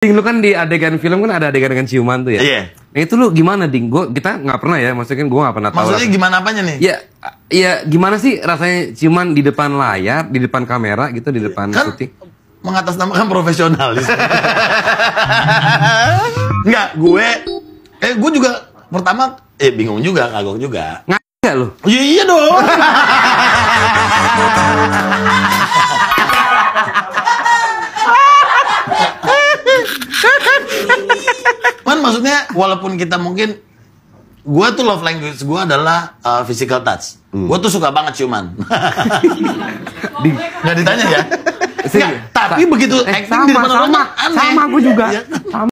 Ding, lu kan di adegan film kan ada adegan dengan ciuman tuh ya? Iya. Yeah. Nah itu lu gimana, Ding? Gua, kita nggak pernah ya, maksudnya kan gue nggak pernah tahu. Maksudnya rasanya. gimana apanya nih? Ya, ya gimana sih rasanya ciuman di depan layar, di depan kamera gitu, di depan kan, syuting? mengatasnamakan profesional. Enggak, gue, eh gue juga pertama, eh bingung juga, kagok juga. Nggak, lu? Iya iya dong. maksudnya walaupun kita mungkin gue tuh love language gue adalah uh, physical touch. Hmm. Gue tuh suka banget ciuman. di, Nggak ditanya ya? Gak, tapi begitu eh, sama, di depan sama, orang sama, Sama gue juga. Ya, sama.